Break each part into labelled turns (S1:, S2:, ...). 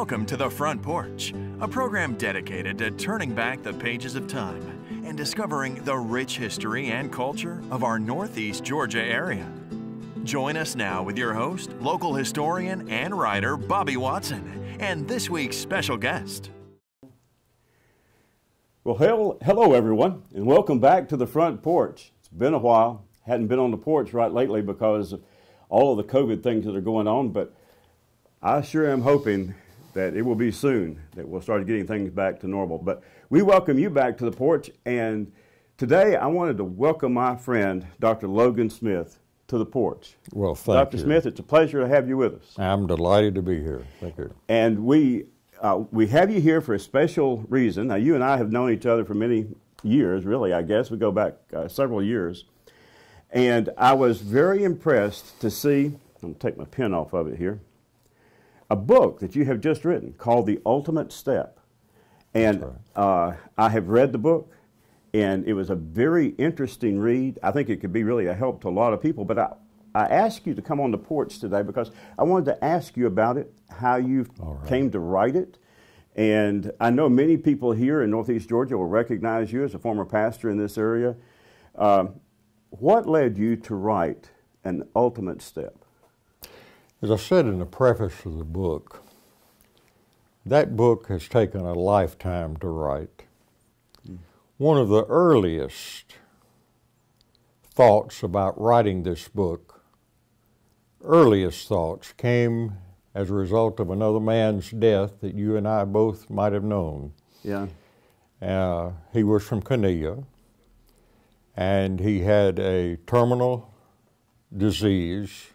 S1: Welcome to The Front Porch, a program dedicated to turning back the pages of time and discovering the rich history and culture of our Northeast Georgia area. Join us now with your host, local historian and writer Bobby Watson, and this week's special guest.
S2: Well, hell, hello everyone, and welcome back to The Front Porch. It's been a while. Hadn't been on the porch right lately because of all of the COVID things that are going on, but I sure am hoping that it will be soon that we'll start getting things back to normal. But we welcome you back to the porch. And today I wanted to welcome my friend, Dr. Logan Smith, to the porch.
S1: Well, thank Dr. you. Dr.
S2: Smith, it's a pleasure to have you with us.
S1: I'm delighted to be here. Thank you.
S2: And we, uh, we have you here for a special reason. Now, you and I have known each other for many years, really, I guess. We go back uh, several years. And I was very impressed to see, I'm going to take my pen off of it here a book that you have just written called The Ultimate Step. And right. uh, I have read the book, and it was a very interesting read. I think it could be really a help to a lot of people, but I, I asked you to come on the porch today because I wanted to ask you about it, how you right. came to write it. And I know many people here in Northeast Georgia will recognize you as a former pastor in this area. Uh, what led you to
S1: write An Ultimate Step? As I said in the preface of the book, that book has taken a lifetime to write. Hmm. One of the earliest thoughts about writing this book, earliest thoughts, came as a result of another man's death that you and I both might have known. Yeah. Uh, he was from Kenya, and he had a terminal disease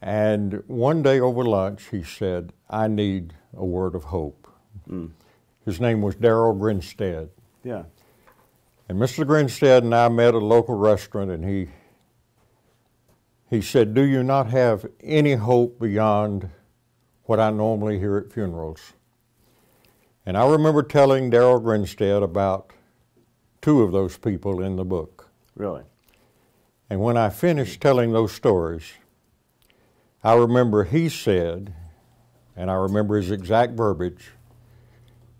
S1: and one day over lunch, he said, I need a word of hope. Mm. His name was Daryl Grinstead. Yeah. And Mr. Grinstead and I met at a local restaurant, and he, he said, Do you not have any hope beyond what I normally hear at funerals? And I remember telling Daryl Grinstead about two of those people in the book. Really? And when I finished telling those stories, I remember he said, and I remember his exact verbiage,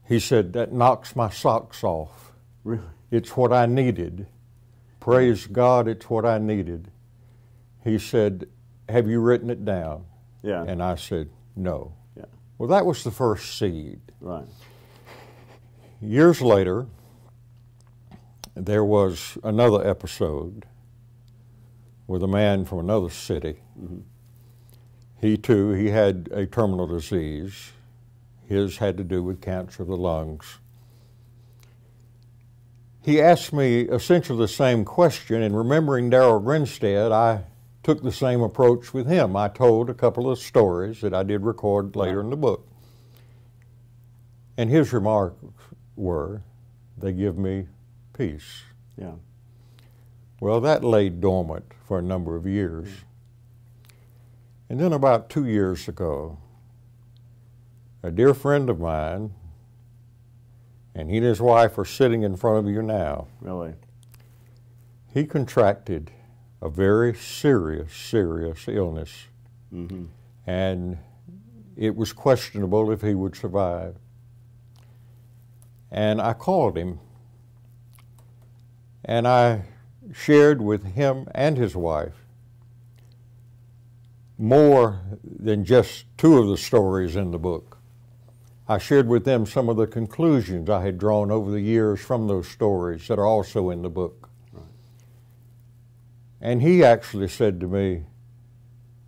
S1: he said, That knocks my socks off. Really? It's what I needed. Praise God, it's what I needed. He said, Have you written it down? Yeah. And I said, No. Yeah. Well, that was the first seed. Right. Years later, there was another episode with a man from another city. Mm -hmm he too, he had a terminal disease. His had to do with cancer of the lungs. He asked me essentially the same question, and remembering Darrell Grinstead, I took the same approach with him. I told a couple of stories that I did record later in the book. And his remarks were, they give me peace. Yeah. Well, that lay dormant for a number of years. Mm. And then about two years ago, a dear friend of mine, and he and his wife are sitting in front of you now. Really? He contracted a very serious, serious illness. Mm -hmm. And it was questionable if he would survive. And I called him and I shared with him and his wife more than just two of the stories in the book. I shared with them some of the conclusions I had drawn over the years from those stories that are also in the book. Right. And he actually said to me,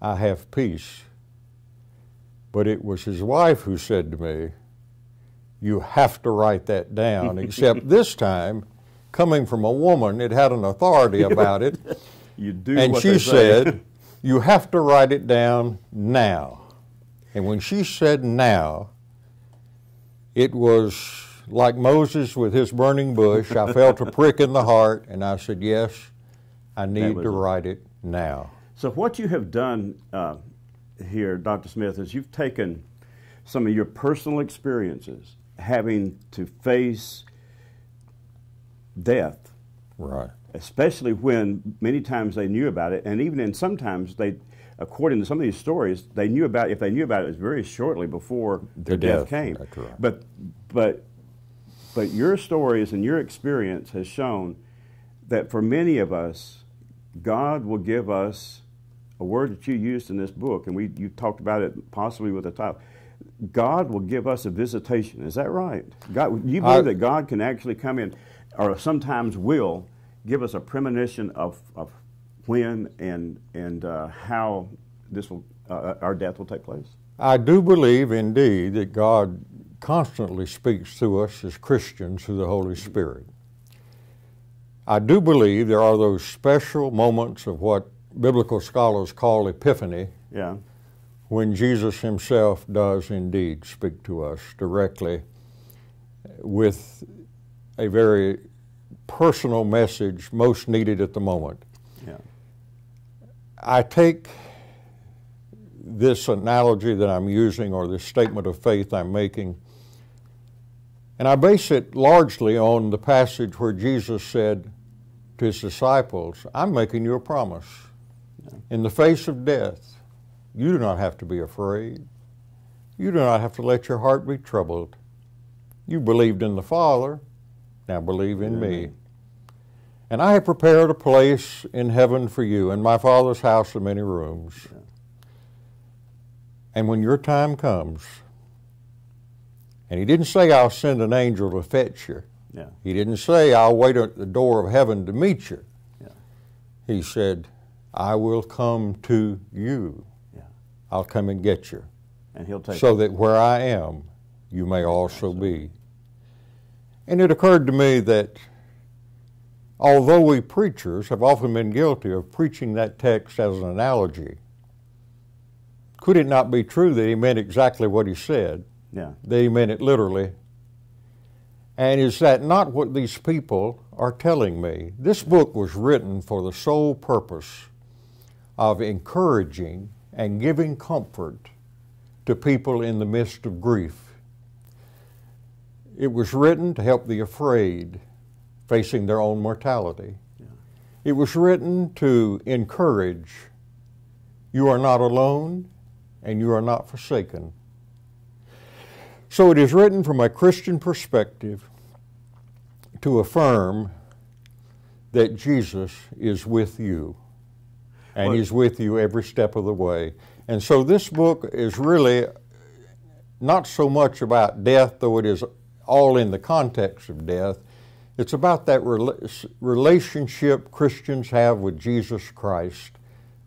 S1: I have peace. But it was his wife who said to me, You have to write that down, except this time, coming from a woman, it had an authority about it.
S2: you
S1: do and she said, You have to write it down now. And when she said now, it was like Moses with his burning bush. I felt a prick in the heart, and I said, Yes, I need to write it
S2: now. So, what you have done uh, here, Dr. Smith, is you've taken some of your personal experiences having to face death. Right especially when many times they knew about it, and even in sometimes they, according to some of these stories, they knew about if they knew about it, it was very shortly before their, death, death, came. But but but your stories and your experience has shown that for many of us, God will give us a word that you used in this book, and we you talked about it possibly with a title. God will give us a visitation. Is that right? God, you believe I, that God can actually come in, or sometimes will, give us a premonition of, of when and, and uh, how this will, uh, uh our death will take place?
S1: I do believe, indeed, that God constantly speaks to us as Christians through the Holy Spirit. I do believe there are those special moments of what biblical scholars call epiphany. Yeah. When Jesus himself does indeed speak to us directly with a very personal message most needed at the moment. Yeah. I take this analogy that I'm using or this statement of faith I'm making, and I base it largely on the passage where Jesus said to his disciples, I'm making you a promise. Yeah. In the face of death, you do not have to be afraid. You do not have to let your heart be troubled. You believed in the Father, now believe in Amen. me. And I have prepared a place in heaven for you, in my Father's house of many rooms. And when your time comes, and he didn't say, I'll send an angel to fetch you. Yeah. He didn't say, I'll wait at the door of heaven to meet you. Yeah. He said, I will come to you. Yeah. I'll come and get you. And he'll take So you. that where I am, you may also be. And it occurred to me that although we preachers have often been guilty of preaching that text as an analogy, could it not be true that he meant exactly what he said? Yeah. That he meant it literally. And is that not what these people are telling me? This book was written for the sole purpose of encouraging and giving comfort to people in the midst of grief. It was written to help the afraid facing their own mortality. Yeah. It was written to encourage you are not alone and you are not forsaken. So it is written from a Christian perspective to affirm that Jesus is with you and well, He's with you every step of the way. And so this book is really not so much about death, though it is all in the context of death. It's about that relationship Christians have with Jesus Christ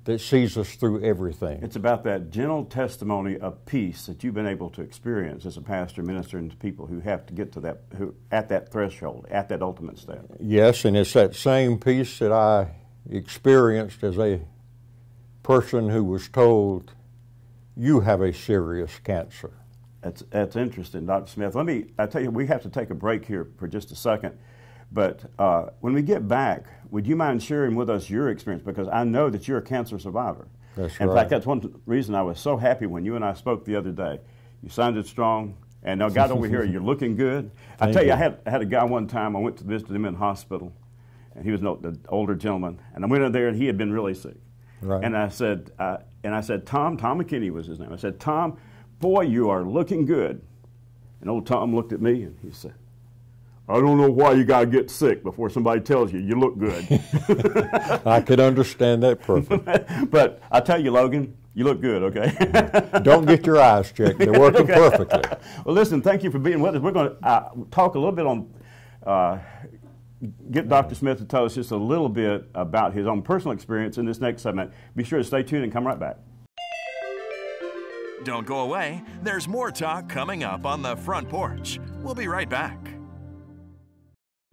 S1: that sees us through everything. It's about that gentle testimony of peace that you've
S2: been able to experience as a pastor ministering to people who have to get to that, who at that threshold, at that ultimate step.
S1: Yes, and it's that same peace that I experienced as a person who was told, you have a serious cancer.
S2: That's, that's interesting, Dr. Smith. Let me, I tell you, we have to take a break here for just a second. But uh, when we get back, would you mind sharing with us your experience? Because I know that you're a cancer survivor. That's In right. fact, that's one reason I was so happy when you and I spoke the other day. You sounded strong, and now got over here, you're looking good. I tell you, you, I had, I had a guy one time, I went to visit him in hospital, and he was an older gentleman. And I went in there, and he had been really sick. Right. And I said, uh, and I said, Tom, Tom McKinney was his name. I said, Tom, Boy, you are looking good. And old Tom looked at me and he said, I don't know why you got to get sick before somebody tells you you look good. I could
S1: understand
S2: that perfectly. but I tell you, Logan, you look good, okay?
S1: don't get your eyes checked. They're working okay. perfectly.
S2: Well, listen, thank you for being with us. We're going to uh, talk a little bit on, uh, get Dr. Smith to tell us just a little bit about his own personal experience in this next segment. Be sure to stay tuned and come right back.
S1: Don't go away. There's more talk coming up on the front porch. We'll be right back.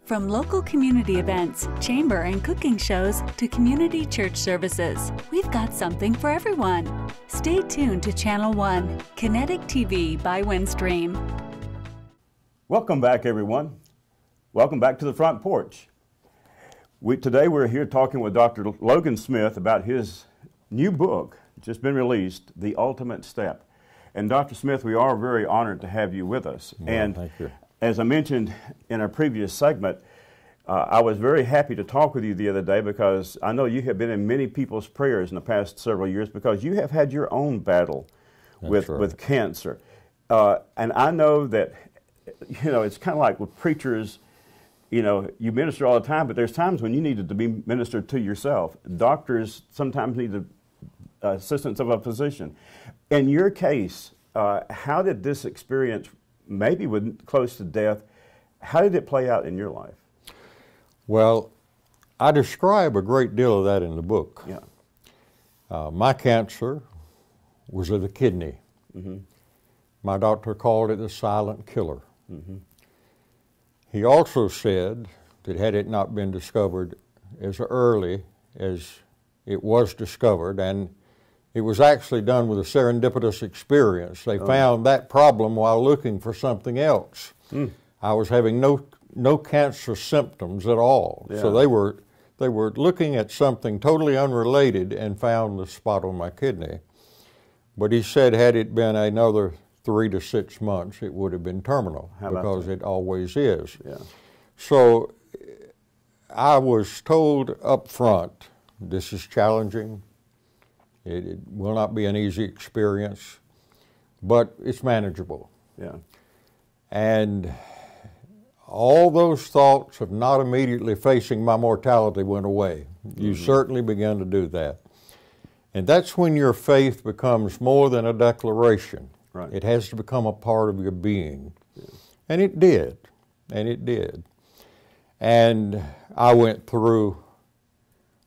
S2: From local community events, chamber and cooking shows to community church services, we've got something for everyone. Stay tuned to Channel 1, Kinetic TV by Windstream. Welcome back, everyone. Welcome back to the front porch. We, today we're here talking with Dr. Logan Smith about his new book, just been released, The Ultimate Step. And Dr. Smith, we are very honored to have you with us. Well, and as I mentioned in our previous segment, uh, I was very happy to talk with you the other day because I know you have been in many people's prayers in the past several years because you have had your own battle with, right. with cancer. Uh, and I know that, you know, it's kind of like with preachers, you know, you minister all the time, but there's times when you needed to be ministered to yourself. Doctors sometimes need to assistance of a physician. In your case, uh, how did this experience, maybe with close to death, how did it play out in your life?
S1: Well, I describe a great deal of that in the book. Yeah. Uh, my cancer was of the kidney. Mm -hmm. My doctor called it the silent killer. Mm -hmm. He also said that had it not been discovered as early as it was discovered and it was actually done with a serendipitous experience. They oh. found that problem while looking for something else. Mm. I was having no no cancer symptoms at all. Yeah. So they were they were looking at something totally unrelated and found the spot on my kidney. But he said had it been another three to six months, it would have been terminal because it always is. Yeah. So I was told up front, this is challenging, it, it, will not be an easy experience, but it's manageable. Yeah. And all those thoughts of not immediately facing my mortality went away. Mm -hmm. You mm-hmm. certainly began to do that. And that's when your faith becomes more than a declaration. Right. It has to become a part of your being. Yeah. And it did. And it did. And I went through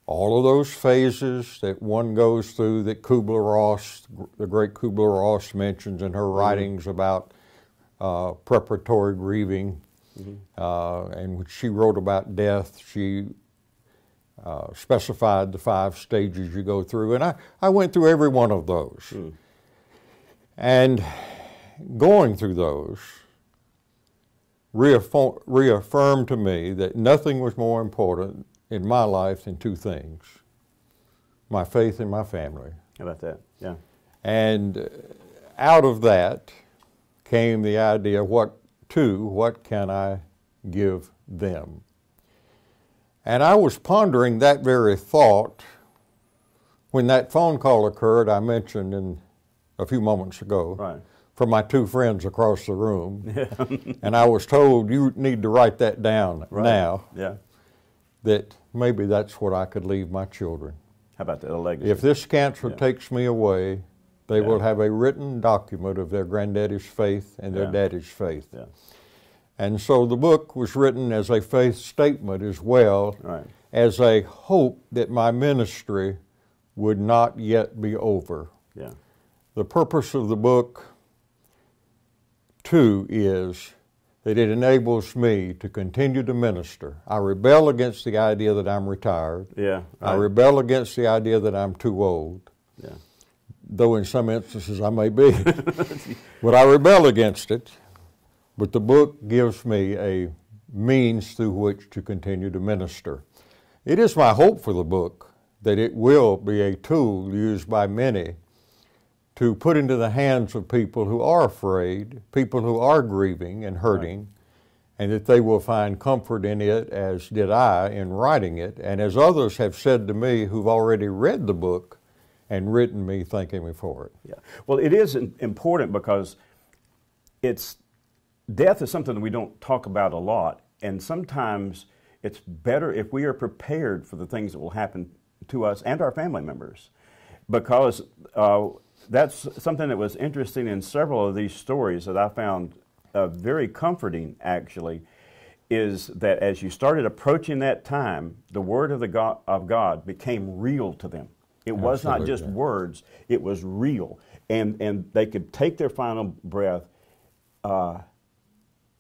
S1: all of those phases that one goes through that Kubler Ross, the great Kubler Ross, mentions in her mm-hmm. writings mm -hmm. about uh, preparatory grieving, mm -hmm. uh, and when she wrote about death, she uh, specified the five stages you go through, and I, I went through every one of those. Mm. And going through those reaffirmed to me that nothing was more important in my life in two things my faith and my family. How about that? Yeah. And uh, out of that came the idea what to, what can I give them? And I was pondering that very thought when that phone call occurred I mentioned in a few moments ago. Right. From my two friends across the room, yeah. and I was told you need to write that down right. now. Yeah that maybe that's what I could leave my children. How about that, legacy? If this cancer yeah. takes me away, they yeah. will have a written document of their granddaddy's faith and their yeah. daddy's faith. Yeah. And so the book was written as a faith statement as well right. as a hope that my ministry would not yet be over. Yeah. The purpose of the book, too, is that it enables me to continue to minister. I rebel against the idea that I'm retired. Yeah. Right. I rebel against the idea that I'm too old. Yeah. Though in some instances I may be. but I rebel against it. But the book gives me a means through which to continue to minister. It is my hope for the book that it will be a tool used by many to put into the hands of people who are afraid, people who are grieving and hurting, right. and that they will find comfort in it, as did I in writing it, and as others have said to me who've already read the book and written me thanking me for it. Yeah. Well, it is important because
S2: it's death is something that we don't talk about a lot, and sometimes it's better if we are prepared for the things that will happen to us and our family members because uh, that's something that was interesting in several of these stories that I found uh, very comforting, actually, is that as you started approaching that time, the Word of, the God, of God became real to them. It Absolutely. was not just words, it was real. And, and they could take their final breath uh,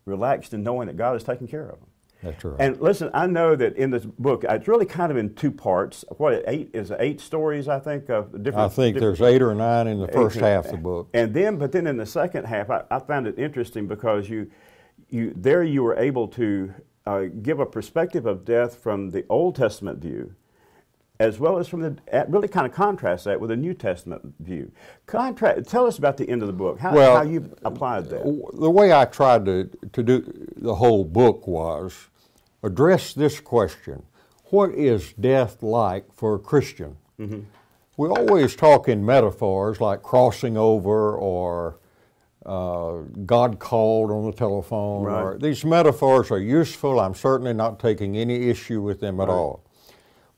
S2: relaxed in knowing that God is taking care of them. That's right. And listen, I know that in this book, uh, it's really kind of in two parts. What eight is it eight stories? I think of different. I think different, there's
S1: eight or nine in the first eight, half of the book.
S2: And then, but then in the second half, I, I found it interesting because you, you there you were able to uh, give a perspective of death from the Old Testament view, as well as from the uh, really kind of contrast that with the New Testament view. Contrast. Tell us about the end of the book. How, well, how you
S1: applied that. The way I tried to to do the whole book was address this question What is death like for a Christian? Mm-hmm. We always talk in metaphors like crossing over or uh, God called on the telephone. Right. Or, these metaphors are useful. I'm certainly not taking any issue with them at right. all.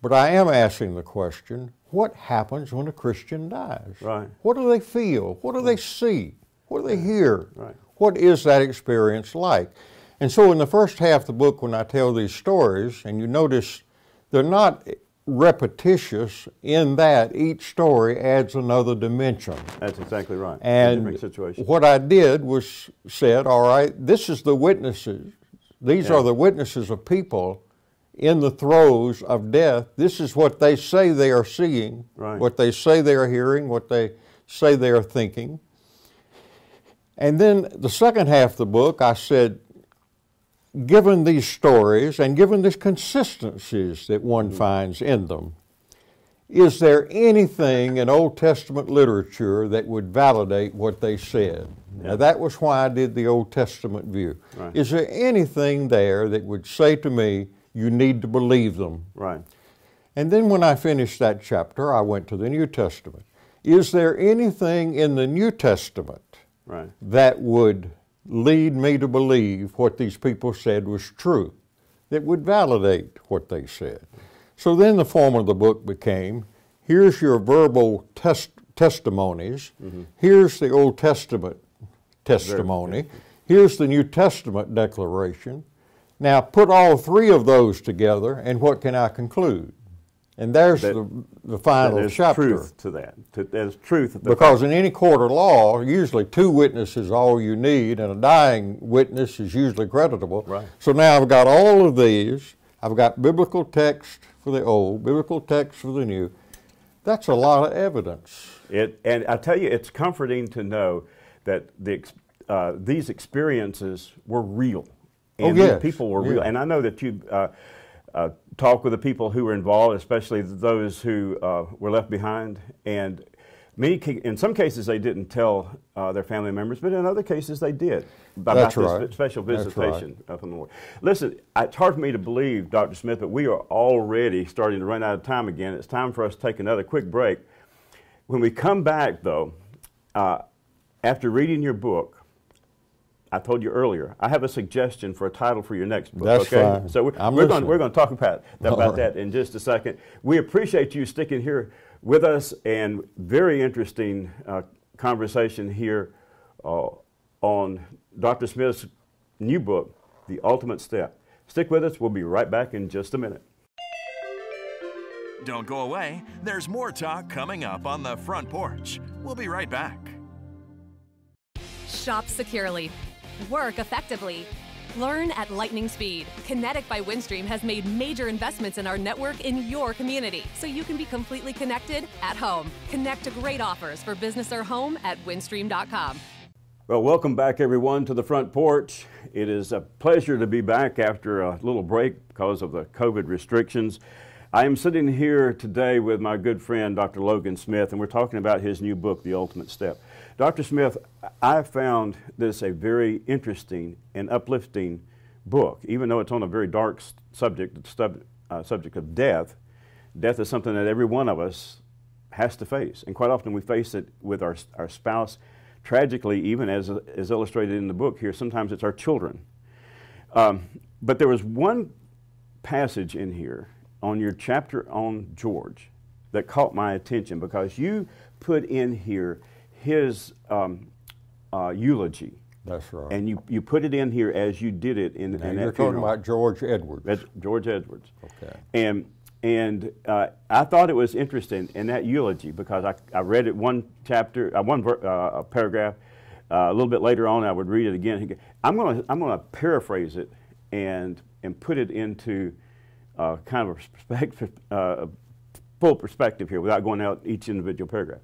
S1: But I am asking the question what happens when a Christian dies? Right. What do they feel? What do they see? What do they hear? What is that experience like? And so in the first half of the book, when I tell these stories, and you notice they're not repetitious in that each story adds another dimension. That's exactly right. And what I did was said, all right, this is the witnesses. These yeah. are the witnesses of people in the throes of death. This is what they say they are seeing, right. what they say they are hearing, what they say they are thinking. And then the second half of the book, I said, given these stories and given the consistencies that one mm. finds in them, is there anything in Old Testament literature that would validate what they said? Now, that was why I did the Old Testament view. Right. Is there anything there that would say to me, you need to believe them? Right. And then when I finished that chapter, I went to the New Testament. Is there anything in the New Testament right. that would lead me to believe what these people said was true, that would validate what they said. So then the form of the book became here's your verbal test testimonies, mm -hmm. here's the Old Testament testimony, here's the New Testament declaration. Now put all three of those together, and what can I conclude? And there's that, the, the final there's chapter. truth
S2: to that. There's
S1: truth. because fact. in any court of law, usually two witnesses all you need, and a dying witness is usually creditable. Right. So now I've got all of these. I've got biblical text for the old, biblical text for the new. That's a lot of evidence. It, and I tell you, it's comforting to know that the,
S2: uh, these experiences were real. Oh, and oh, yes. people were real. And I know that you uh, uh, talk with the people who were involved, especially those who uh, were left behind. And many, in some cases, they didn't tell uh, their family members, but in other cases, they did by That's this special visitation right. the Listen, it's hard for me to believe, Dr. Smith, but we are already starting to run out of time again. It's time for us to take another quick break. When we come back, though, uh, after reading your book, I told you earlier, I have a suggestion for a title for your next book. That's okay? fine. So we're, we're going we're going to talk about about right. that in just a second. We appreciate you sticking here with us, and very interesting uh, conversation here uh, on Dr. Smith's new book, The Ultimate Step. Stick with us. We'll be right back in just a minute.
S1: Don't go away. There's more talk coming up on the front porch. We'll be right back.
S2: Shop securely work effectively. Learn at lightning speed. Kinetic by Windstream has made major investments in our network in your community so you can be completely connected at home. Connect to great offers for business or home at windstream.com. Well, welcome back, everyone, to the front porch. It is a pleasure to be back after a little break because of the COVID restrictions. I am sitting here today with my good friend, Dr. Logan Smith, and we're talking about his new book, The Ultimate Step. Dr. Smith, I found this a very interesting and uplifting book, even though it's on a very dark subject, the sub, uh, subject of death. Death is something that every one of us has to face, and quite often we face it with our, our spouse. Tragically, even as, as illustrated in the book here, sometimes it's our children. Um, but there was one passage in here on your chapter on George that caught my attention because you put in here his um, uh, eulogy. That's right. And you, you put it in here as you did it in, now in you're talking about George Edwards. That's George Edwards. Okay. And and uh, I thought it was interesting in that eulogy because I, I read it one chapter, uh, one uh, paragraph. Uh, a little bit later on, I would read it again. I'm going to I'm going to paraphrase it and and put it into uh, kind of a perspective, uh, full perspective here without going out each individual paragraph.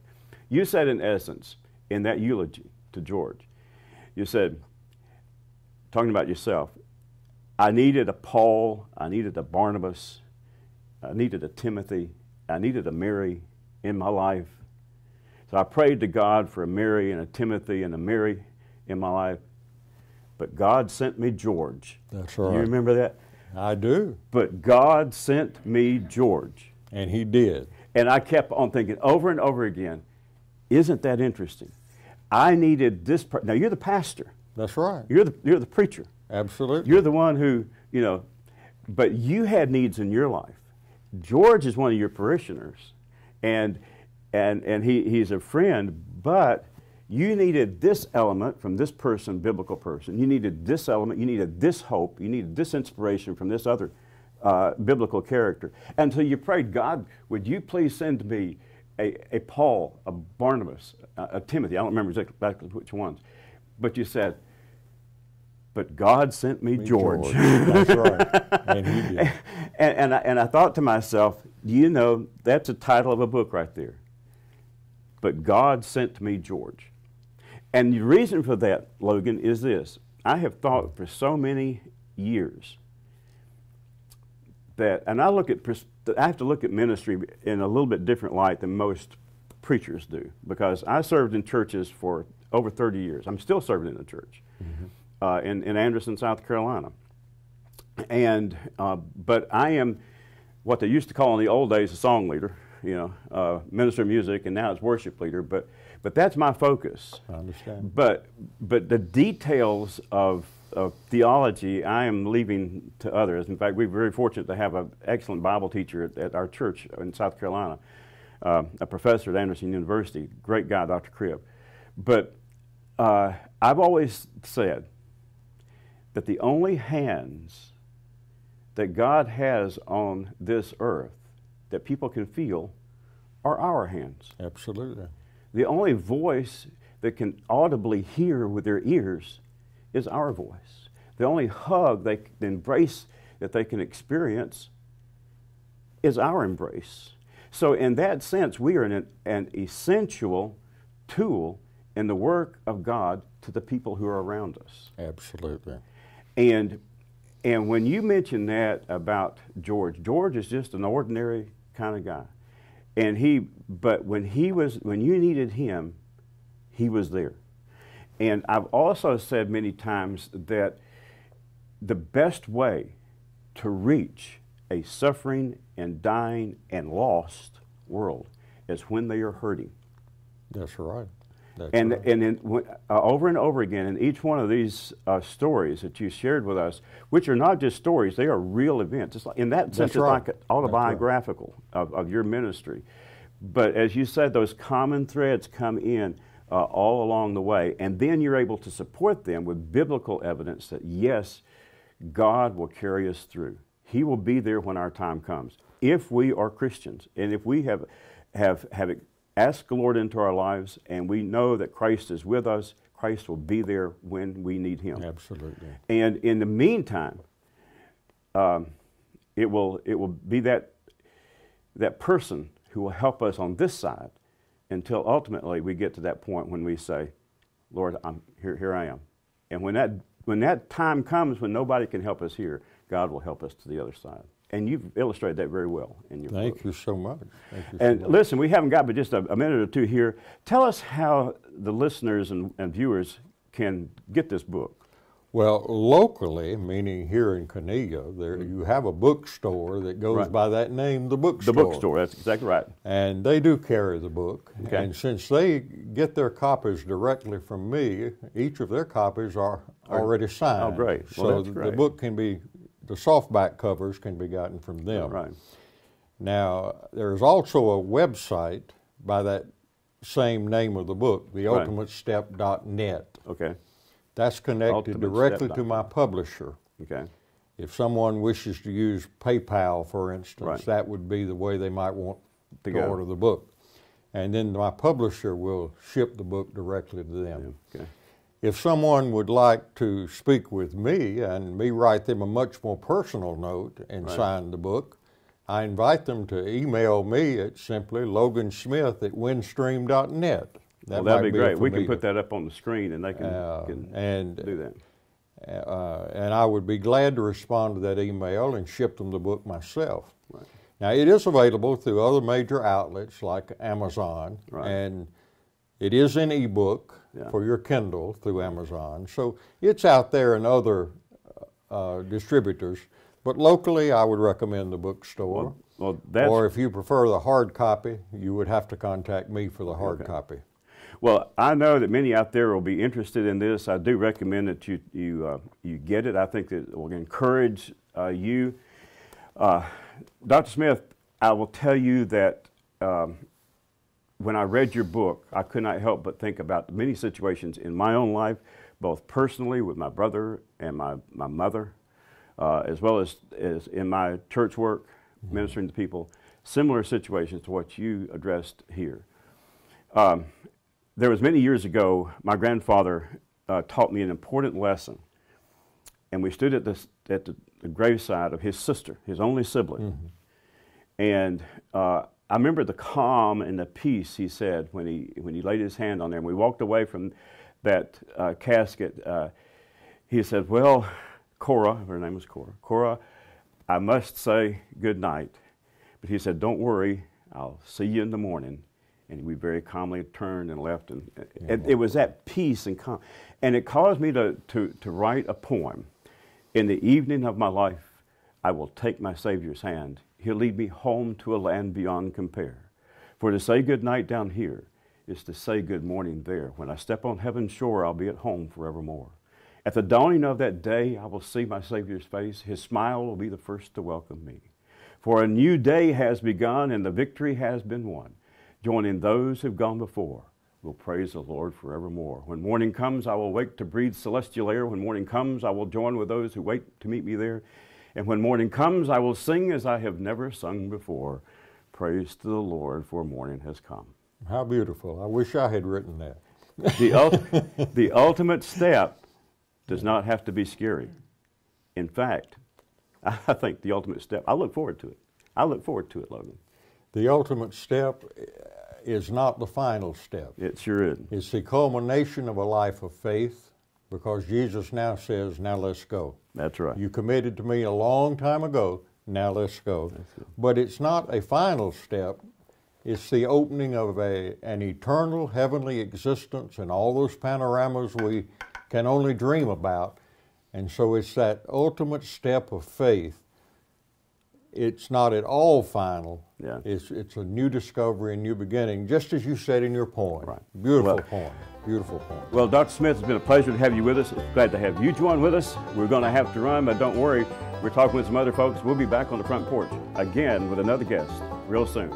S2: You said, in essence, in that eulogy to George, you said, talking about yourself, I needed a Paul, I needed a Barnabas, I needed a Timothy, I needed a Mary in my life. So I prayed to God for a Mary and a Timothy and a Mary in my life. But God sent me George. That's right. You remember that? I do. But God sent me George. And He did. And I kept on thinking over and over again isn't that interesting? I needed this. now you're the pastor. That's right. You're the you're the preacher. Absolutely. You're the one who you know, but you had needs in your life. George is one of your parishioners, and and and he he's a friend, but you needed this element from this person, biblical person. You needed this element. You needed this hope. You needed this inspiration from this other uh, biblical character. And so you prayed, God, would you please send me? a, a Paul, a Barnabas, a, a Timothy. I don't remember exactly which ones. But you said, but God sent me, me George. George. That's right. And he did. And, and, I, and I thought to myself, you know, that's the title of a book right there. But God sent me George. And the reason for that, Logan, is this. I have thought for so many years that, and I look at, I have to look at ministry in a little bit different light than most preachers do, because I served in churches for over 30 years. I'm still serving in the church mm -hmm. uh, in, in Anderson, South Carolina. And, uh, but I am what they used to call in the old days a song leader, you know, uh, minister of music, and now it's worship leader. But, but that's my focus. I understand. But, but the details of of theology, I am leaving to others. In fact, we're very fortunate to have an excellent Bible teacher at, at our church in South Carolina, uh, a professor at Anderson University, great guy, Dr. Cribb. But uh, I've always said that the only hands that God has on this earth that people can feel are our hands. Absolutely. The only voice that can audibly hear with their ears is our voice. The only hug, they, the embrace that they can experience is our embrace. So, in that sense, we are an, an essential tool in the work of God to the people who are around us. Absolutely. And and when you mention that about George, George is just an ordinary kind of guy. And he but when he was when you needed him, he was there. And I've also said many times that the best way to reach a suffering and dying and lost world is when they are hurting. That's right. That's and right. and in, uh, over and over again in each one of these uh, stories that you shared with us, which are not just stories, they are real events. It's like, in that sense, That's it's right. like autobiographical right. of, of your ministry. But as you said, those common threads come in uh, all along the way. And then you're able to support them with biblical evidence that, yes, God will carry us through. He will be there when our time comes. If we are Christians and if we have, have, have asked the Lord into our lives and we know that Christ is with us, Christ will be there when we need Him. Absolutely. And in the meantime, um, it, will, it will be that, that person who will help us on this side until ultimately we get to that point when we say, Lord, I'm, here, here I am. And when that, when that time comes when nobody can help us here, God will help us to the other side. And you've illustrated that very well in your Thank book. you so much. You and so much. listen, we haven't got but just a, a, minute or two here. Tell us how the listeners and, and viewers can
S1: get this book. Well, locally, meaning here in Canillo, there mm-hmm. you have a bookstore that goes right. by that name, the bookstore. The bookstore, that's exactly right. And they do carry the book. Okay. And since they get their copies directly from me, each of their copies are already signed. Oh, great. Well, so great. the book can be, the softback covers can be gotten from them. Right. Now, there's also a website by that same name of the book, theultimatestep.net. Right. Okay. That's connected Ultimate directly to my publisher. Okay. If someone wishes to use PayPal, for instance, right. that would be the way they might want to, to order the book. And then my publisher will ship the book directly to them. Okay. If someone would like to speak with me and me write them a much more personal note and right. sign the book, I invite them to email me at simply logansmith at windstream.net. That well, that'd be great. We can put that up on the screen, and they can, uh, can and, do that. Uh, and I would be glad to respond to that email and ship them the book myself. Right. Now, it is available through other major outlets like Amazon, right. and it is an ebook yeah. for your Kindle through Amazon. So it's out there in other uh, distributors, but locally, I would recommend the bookstore. Well, well or if you prefer the hard copy, you would have to contact me for the hard okay. copy.
S2: Well, I know that many out there will be interested in this. I do recommend that you, you, uh, you get it. I think that it will encourage uh, you. Uh, Dr. Smith, I will tell you that um, when I read your book, I could not help but think about many situations in my own life, both personally with my brother and my, my mother, uh, as well as, as in my church work, mm-hmm. ministering to people, similar situations to what you addressed here. Um, there was many years ago, my grandfather uh, taught me an important lesson. And we stood at, this, at the, the graveside of his sister, his only sibling. Mm -hmm. And uh, I remember the calm and the peace he said when he, when he laid his hand on there. And we walked away from that uh, casket. Uh, he said, Well, Cora, her name was Cora, Cora, I must say good night. But he said, Don't worry, I'll see you in the morning and we very calmly turned and left. And yeah. it, it, was that peace and calm. And it caused me to, to, to write a poem. In the evening of my life, I will take my Savior's hand. He'll lead me home to a land beyond compare. For to say good night down here is to say good morning there. When I step on heaven's shore, I'll be at home forevermore. At the dawning of that day, I will see my Savior's face. His smile will be the first to welcome me. For a new day has begun and the victory has been won joining those who've gone before, we will praise the Lord forevermore. When morning comes, I will wake to breathe celestial air. When morning comes, I will join with those who wait to meet me there. And when morning comes, I will sing as I have never sung before. Praise to the Lord, for morning has come. How beautiful. I wish I had written that. the, the ultimate step does not have to be scary. In fact, I think the ultimate
S1: step, I look forward to it. I look forward to it, Logan the ultimate step eh, is not the final step. It sure is. It's the culmination of a life of faith because Jesus now says, now let's go. That's right. You committed to me a long time ago, now let's go. It. But it's not a final step. It's the opening of a, an eternal heavenly existence and all those panoramas we can only dream about. And so it's that ultimate step of faith it's not at all final. Yeah. It's, it's a new discovery, a new beginning, just as you said in your poem. Right. Beautiful well, poem. Beautiful poem. Well, Dr. Smith, it's been a pleasure to have you
S2: with us. Glad to have you join with us. We're going to have to run, but don't worry. We're talking with some other folks. We'll be back on the front porch again with another guest real soon.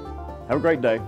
S2: Have a great day.